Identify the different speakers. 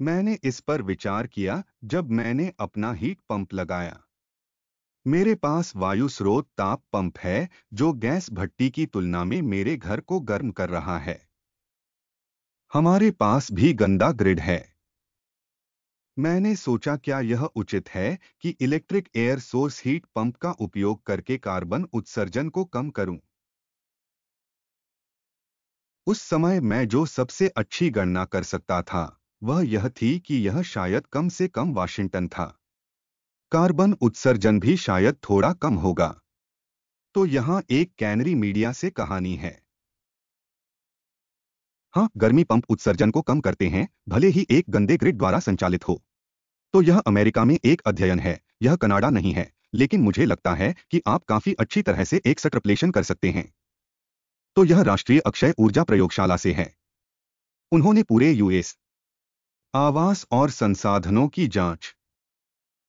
Speaker 1: मैंने इस पर विचार किया जब मैंने अपना हीट पंप लगाया मेरे पास वायु स्रोत ताप पंप है जो गैस भट्टी की तुलना में मेरे घर को गर्म कर रहा है हमारे पास भी गंदा ग्रिड है मैंने सोचा क्या यह उचित है कि electric air source heat pump का उपयोग करके कार्बन उत्सर्जन को कम करूं। उस समय मैं जो सबसे अच्छी गणना कर सकता था वह यह थी कि यह शायद कम से कम वाशिंगटन था कार्बन उत्सर्जन भी शायद थोड़ा कम होगा तो यहां एक कैनरी मीडिया से कहानी है हां गर्मी पंप उत्सर्जन को कम करते हैं भले ही एक गंदे ग्रिड द्वारा संचालित हो तो यह अमेरिका में एक अध्ययन है यह कनाडा नहीं है लेकिन मुझे लगता है कि आप काफी अच्छी तरह से एक सट्रप्लेशन कर सकते हैं तो यह राष्ट्रीय अक्षय ऊर्जा प्रयोगशाला से है उन्होंने पूरे यूएस आवास और संसाधनों की जांच